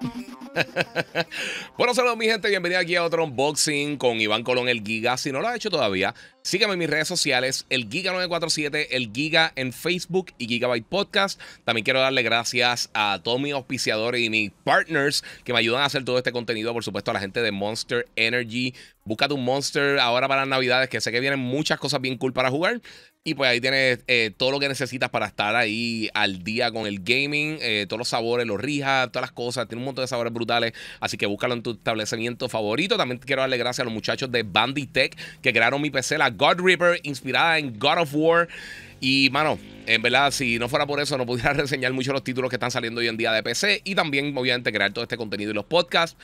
bueno, saludos mi gente, bienvenida aquí a otro unboxing con Iván Colón, el Giga. Si no lo has hecho todavía, sígueme en mis redes sociales, el Giga947, el Giga en Facebook y Gigabyte Podcast. También quiero darle gracias a todos mis auspiciadores y mis partners que me ayudan a hacer todo este contenido. Por supuesto, a la gente de Monster Energy. Búscate un Monster ahora para las navidades, que sé que vienen muchas cosas bien cool para jugar. Y pues ahí tienes eh, todo lo que necesitas para estar ahí al día con el gaming, eh, todos los sabores, los rijas, todas las cosas. Tiene un montón de sabores brutales, así que búscalo en tu establecimiento favorito. También quiero darle gracias a los muchachos de Banditech que crearon mi PC, la God Reaper, inspirada en God of War. Y, mano, en verdad, si no fuera por eso, no pudiera reseñar mucho los títulos que están saliendo hoy en día de PC y también, obviamente, crear todo este contenido y los podcasts.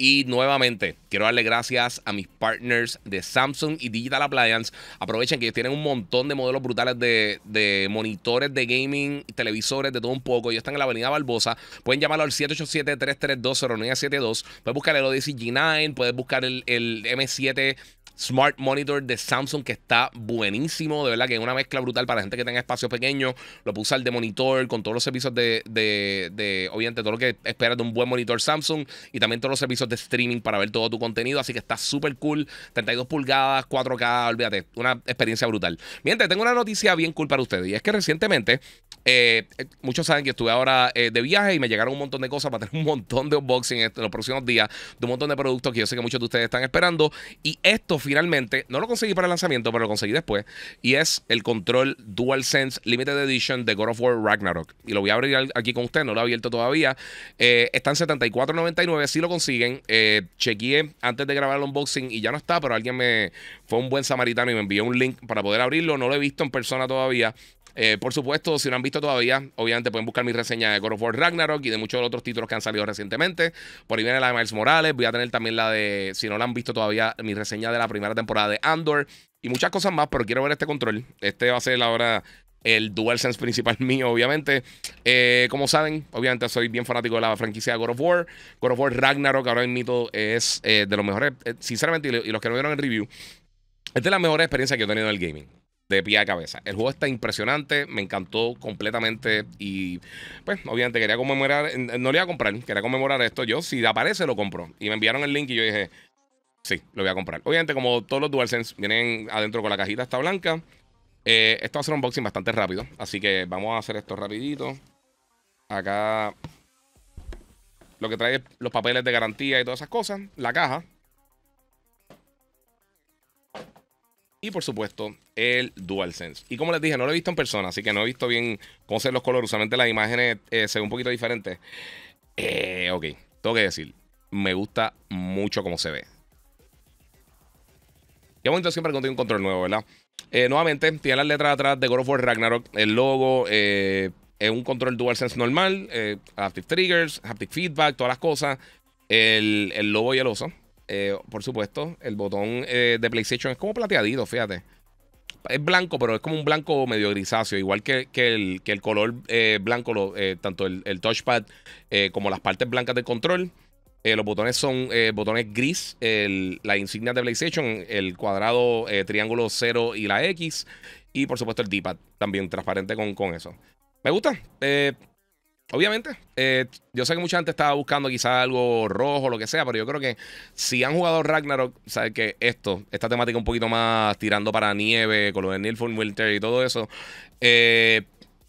Y nuevamente, quiero darle gracias a mis partners de Samsung y Digital Appliance. Aprovechen que ellos tienen un montón de modelos brutales de, monitores de gaming, televisores, de todo un poco. Ellos están en la avenida Barbosa. Pueden llamarlo al 787-332-0972. Pueden buscar el Odyssey G9, pueden buscar el, M7 Smart Monitor de Samsung que está buenísimo, de verdad que es una mezcla brutal para gente que tenga espacio pequeño Lo puse al de monitor con todos los servicios de, de obviamente, todo lo que esperas de un buen monitor Samsung y también todos los servicios de streaming para ver todo tu contenido. Así que está súper cool. 32 pulgadas, 4K, olvídate. Una experiencia brutal. Mientras, tengo una noticia bien cool para ustedes. Y es que recientemente, eh, eh, muchos saben que estuve ahora eh, de viaje y me llegaron un montón de cosas para tener un montón de unboxing en los próximos días de un montón de productos que yo sé que muchos de ustedes están esperando. Y esto finalmente, no lo conseguí para el lanzamiento, pero lo conseguí después. Y es el control DualSense Limited Edition de God of War Ragnarok. Y lo voy a abrir aquí con ustedes, no lo he abierto todavía. Eh, está en 74.99, si lo consiguen. Eh, chequeé antes de grabar el unboxing y ya no está, pero alguien me fue un buen samaritano y me envió un link para poder abrirlo. No lo he visto en persona todavía. Eh, por supuesto, si no han visto todavía, obviamente pueden buscar mi reseña de God of War Ragnarok y de muchos de otros títulos que han salido recientemente. Por ahí viene la de Miles Morales. Voy a tener también la de, si no la han visto todavía, mi reseña de la primera temporada de Andor y muchas cosas más, pero quiero ver este control. Este va a ser la hora el DualSense principal mío, obviamente. Eh, como saben, obviamente soy bien fanático de la franquicia God of War. God of War Ragnarok, ahora mito es eh, de los mejores. Eh, sinceramente, y los que no vieron el review, Es de la mejor experiencia que he tenido en el gaming. De pie a cabeza. El juego está impresionante, me encantó completamente y pues obviamente quería conmemorar, no lo iba a comprar, quería conmemorar esto. Yo si aparece lo compro. Y me enviaron el link y yo dije, sí, lo voy a comprar. Obviamente como todos los DualSense vienen adentro con la cajita está blanca, eh, esto va a ser un unboxing bastante rápido. Así que vamos a hacer esto rapidito. Acá lo que trae los papeles de garantía y todas esas cosas. La caja. Y por supuesto, el DualSense. Y como les dije, no lo he visto en persona, así que no he visto bien cómo ser los colores. Usualmente las imágenes eh, se ven un poquito diferentes. Eh, ok, tengo que decir, me gusta mucho cómo se ve. Qué bonito siempre contigo un control nuevo, ¿verdad? Eh, nuevamente, tiene las letras atrás de God of War Ragnarok, el logo, eh, es un control DualSense normal, eh, Haptic Triggers, Haptic Feedback, todas las cosas, el, el logo y el oso, eh, por supuesto, el botón de PlayStation es como plateadito, fíjate. Es blanco, pero es como un blanco medio grisáceo, igual que, el, que el, color blanco, tanto el touchpad como las partes blancas del control. Eh, los botones son eh, botones gris, la insignia de PlayStation, el cuadrado, eh, triángulo 0 y la X. Y por supuesto el D-pad, también transparente con, con eso. Me gusta. obviamente, yo sé que mucha gente estaba buscando quizá algo rojo o lo que sea, pero yo creo que si han jugado Ragnarok, saben que esto, esta temática un poquito más tirando para nieve, con lo de Neil Winter y todo eso,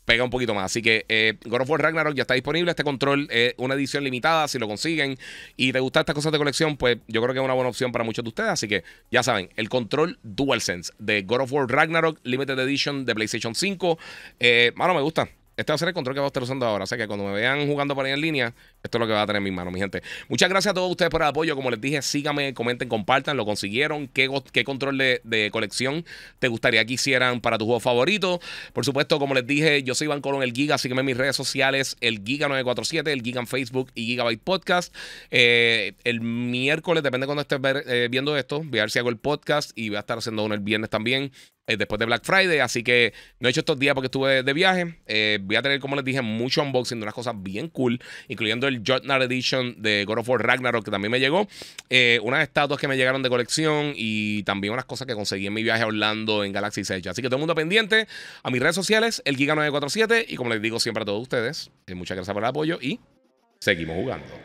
pega un poquito más. Así que eh, God of War Ragnarok ya está disponible. Este control es una edición limitada, si lo consiguen y te gustan estas cosas de colección, pues yo creo que es una buena opción para muchos de ustedes. Así que ya saben, el control DualSense de God of War Ragnarok Limited Edition de PlayStation 5. Eh, mano, me gusta. Este va a ser el control que va a estar usando ahora. O sea que cuando me vean jugando por ahí en línea, esto es lo que va a tener mi mano, mi gente. Muchas gracias a todos ustedes por el apoyo. Como les dije, síganme, comenten, compartan. Lo consiguieron. ¿Qué, qué control de, colección te gustaría que hicieran para tu juego favorito? Por supuesto, como les dije, yo soy Iván Colón, el Giga. Sígueme en mis redes sociales, el Giga947, el Giga Facebook y Gigabyte Podcast. Eh, el miércoles, depende cuando estés eh, viendo esto, voy a ver si hago el podcast y voy a estar haciendo uno el viernes también eh, después de Black Friday. Así que no he hecho estos días porque estuve de viaje. voy a tener, como les dije, mucho unboxing de unas cosas bien cool, incluyendo el Jotnar Edition de God of War Ragnarok, que también me llegó. Eh, unas estatuas que me llegaron de colección y también unas cosas que conseguí en mi viaje a Orlando en Galaxy 6. Así que todo el mundo pendiente a mis redes sociales, el Giga947. Y como les digo siempre a todos ustedes, eh, muchas gracias por el apoyo y seguimos jugando.